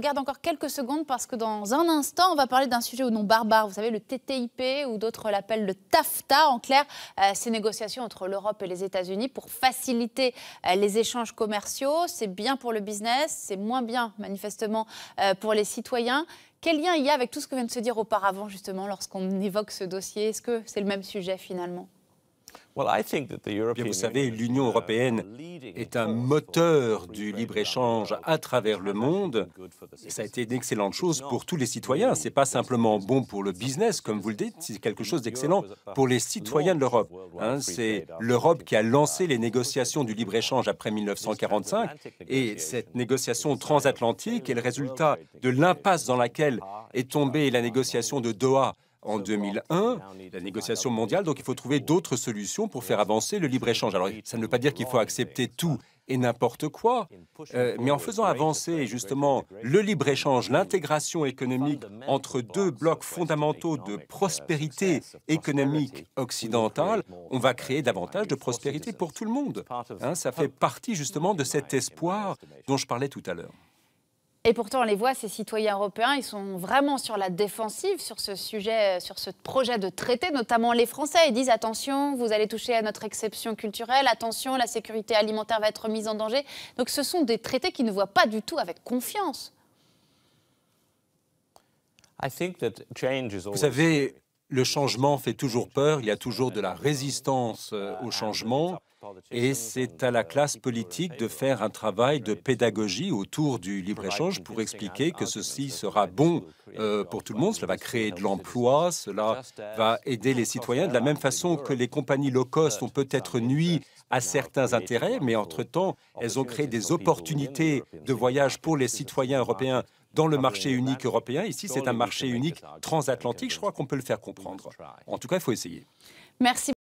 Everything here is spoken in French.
On garde encore quelques secondes parce que dans un instant, on va parler d'un sujet au nom barbare. Vous savez, le TTIP ou d'autres l'appellent le TAFTA. En clair, euh, ces négociations entre l'Europe et les États-Unis pour faciliter euh, les échanges commerciaux. C'est bien pour le business, c'est moins bien manifestement euh, pour les citoyens. Quel lien il y a avec tout ce que vient de se dire auparavant justement lorsqu'on évoque ce dossier Est-ce que c'est le même sujet finalement vous savez, l'Union européenne est un moteur du libre-échange à travers le monde. ça a été une excellente chose pour tous les citoyens. Ce n'est pas simplement bon pour le business, comme vous le dites, c'est quelque chose d'excellent pour les citoyens de l'Europe. Hein. c'est l'Europe qui a lancé les négociations du libre-échange après 1945. Et cette négociation transatlantique est le résultat de l'impasse dans laquelle est tombée la négociation de Doha en 2001, la négociation mondiale, donc il faut trouver d'autres solutions pour faire avancer le libre-échange. Alors ça ne veut pas dire qu'il faut accepter tout et n'importe quoi, euh, mais en faisant avancer justement le libre-échange, l'intégration économique entre deux blocs fondamentaux de uh, prospérité économique occidentale, on va créer davantage de prospérité pour tout le monde. Hein, ça fait partie justement de cet espoir dont je parlais tout à l'heure. Et pourtant, on les voit, ces citoyens européens, ils sont vraiment sur la défensive sur ce sujet, euh, sur ce projet de traité, notamment les Français. Ils disent attention, vous allez toucher à notre exception culturelle, attention, la sécurité alimentaire va être mise en danger. Donc ce sont des traités qui ne voient pas du tout avec confiance. Vous savez, le changement fait toujours peur, il y a toujours de la résistance euh, ah, au ah, changement. Et c'est à la classe politique de faire un travail de pédagogie autour du libre-échange pour expliquer que ceci sera bon euh, pour tout le monde, cela va créer de l'emploi, cela va aider les citoyens de la même façon que les compagnies low cost ont peut-être nui à certains intérêts, mais entre-temps, elles ont créé des opportunités de voyage pour les citoyens européens dans le marché unique européen. Ici, c'est un marché unique transatlantique. Je crois qu'on peut le faire comprendre. En tout cas, il faut essayer. Merci.